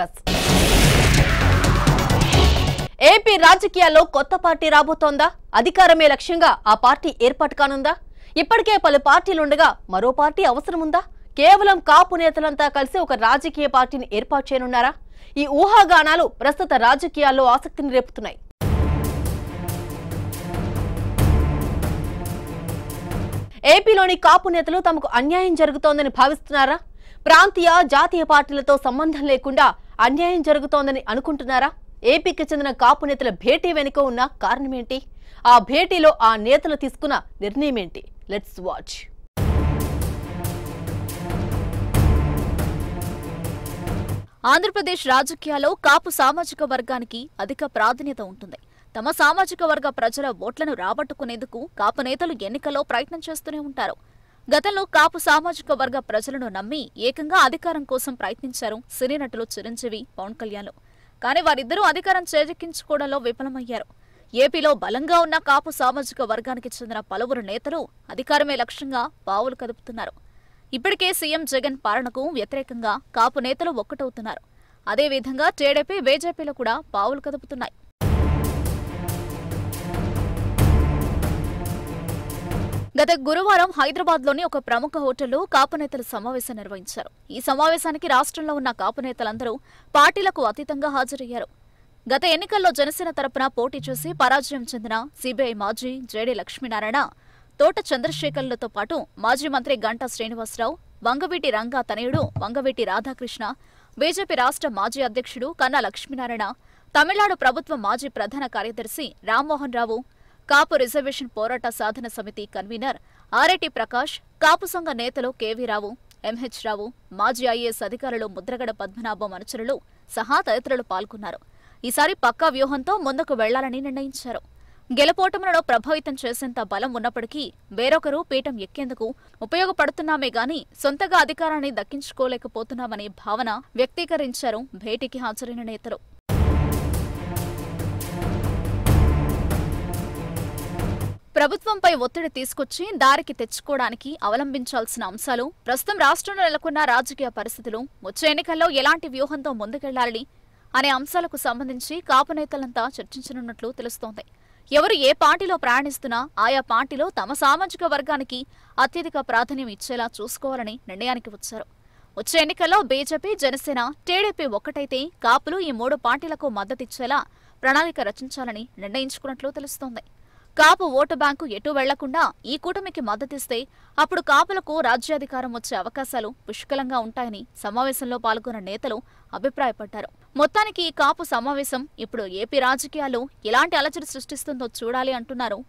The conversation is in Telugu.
ఫోకస్ ఏపీ రాజకీయాల్లో కొత్త పార్టీ రాబోతోందా అధికారమే లక్ష్యంగా ఆ పార్టీ ఏర్పాటు కానుందా ఇప్పటికే పలు పార్టీలుండగా మరో పార్టీ అవసరముందా కేవలం కాపు నేతలంతా కలిసి ఒక రాజకీయ పార్టీని ఏర్పాటు చేయనున్నారా ఈ ఊహాగానాలు ప్రస్తుత రాజకీయాల్లో ఆసక్తిని రేపుతున్నాయి ఏపీలోని కాపు నేతలు తమకు అన్యాయం జరుగుతోందని భావిస్తున్నారా ప్రాంతీయ జాతీయ పార్టీలతో సంబంధం లేకుండా అన్యాయం జరుగుతోందని అనుకుంటున్నారా ఏపీకి చెందిన కాపు నేతల భేటీ వెనుక ఉన్న కారణమేంటి ఆ భేటీలో ఆ నేతలు తీసుకున్న నిర్ణయమేంటి లెట్స్ వాచ్ ఆంధ్రప్రదేశ్ రాజకీయాల్లో కాపు సామాజిక వర్గానికి అధిక ప్రాధాన్యత ఉంటుంది తమ సామాజిక వర్గ ప్రజల ఓట్లను రాబట్టుకునేందుకు కాపు నేతలు ఎన్నికల్లో ప్రయత్నం చేస్తూనే ఉంటారు గతంలో కాపు సామాజిక వర్గ ప్రజలను నమ్మి ఏకంగా అధికారం కోసం ప్రయత్నించారు సినీ నటులు చిరంజీవి పవన్ కళ్యాణ్ కానీ వారిద్దరూ అధికారం చేజిక్కించుకోవడంలో విఫలమయ్యారు ఏపీలో బలంగా ఉన్న కాపు సామాజిక వర్గానికి చెందిన పలువురు నేతలు అధికారమే లక్ష్యంగా పావులు కదుపుతున్నారు ఇప్పటికే సీఎం జగన్ పాలనకు వ్యతిరేకంగా కాపు నేతలు ఒక్కటవుతున్నారు అదేవిధంగా టీడీపీ బీజేపీలో కూడా పావులు కదుపుతున్నాయి గత గురువారం హైదరాబాద్ లోని ఒక ప్రముఖ హోటల్లో కాపునేతల సమావేశం నిర్వహించారు ఈ సమావేశానికి రాష్ట్రంలో ఉన్న కాపునేతలందరూ పార్టీలకు అతీతంగా హాజరయ్యారు గత ఎన్నికల్లో జనసేన తరపున పోటీ చేసి పరాజయం చెందిన సిబిఐ మాజీ జేడీ లక్ష్మీనారాయణ తోట చంద్రశేఖర్లతో పాటు మాజీ మంత్రి గంటా శ్రీనివాసరావు వంగవీటి రంగా తనయుడు వంగవీటి రాధాకృష్ణ బీజేపీ రాష్ట్ర మాజీ అధ్యక్షుడు కన్నా లక్ష్మీనారాయణ తమిళనాడు ప్రభుత్వ మాజీ ప్రధాన కార్యదర్శి రామ్మోహన్ రావు కాపు రిజర్వేషన్ పోరాట సాధన సమితి కన్వీనర్ ఆర్ఐటి ప్రకాష్ కాపు సంఘ నేతలు కేవీ రావు ఎంహెచ్ రావు మాజీ ఐఏఎస్ అధికారులు ముద్రగడ పద్మనాభం అనుచరులు సహా తదితరులు పాల్గొన్నారు ఈసారి పక్కా వ్యూహంతో ముందుకు వెళ్లాలని నిర్ణయించారు గెలపోటములను ప్రభావితం చేసేంత బలం ఉన్నప్పటికీ వేరొకరు పీఠం ఎక్కేందుకు ఉపయోగపడుతున్నామే గాని సొంతగా అధికారాన్ని దక్కించుకోలేకపోతున్నామనే భావన వ్యక్తీకరించారు భేటీకి హాజరైన నేతలు ప్రభుత్వంపై ఒత్తిడి తీసుకొచ్చి దారికి తెచ్చుకోవడానికి అవలంబించాల్సిన అంశాలు ప్రస్తుతం రాష్ట్రంలో నెలకొన్న రాజకీయ పరిస్థితులు వచ్చే ఎన్నికల్లో ఎలాంటి వ్యూహంతో ముందుకెళ్లాలని అనే అంశాలకు సంబంధించి కాపు నేతలంతా చర్చించనున్నట్లు తెలుస్తోంది ఎవరు ఏ పార్టీలో ప్రయాణిస్తున్నా ఆయా పార్టీలో తమ సామాజిక వర్గానికి అత్యధిక ప్రాధాన్యం ఇచ్చేలా చూసుకోవాలని నిర్ణయానికి వచ్చారు వచ్చే ఎన్నికల్లో బీజేపీ జనసేన టీడీపీ ఒక్కటైతే కాపులు ఈ మూడు పార్టీలకు మద్దతిచ్చేలా ప్రణాళిక రచించాలని నిర్ణయించుకున్నట్లు తెలుస్తోంది కాపు ఓటు బ్యాంకు ఎటు వెళ్లకుండా ఈ కూటమికి మద్దతిస్తే అప్పుడు కాపులకు రాజ్యాధికారం వచ్చే అవకాశాలు పుష్కలంగా ఉంటాయని సమావేశంలో పాల్గొన్న నేతలు అభిప్రాయపడ్డారు మొత్తానికి ఈ కాపు సమావేశం ఇప్పుడు ఏపీ రాజకీయాల్లో ఎలాంటి అలచడి సృష్టిస్తుందో చూడాలి అంటున్నారు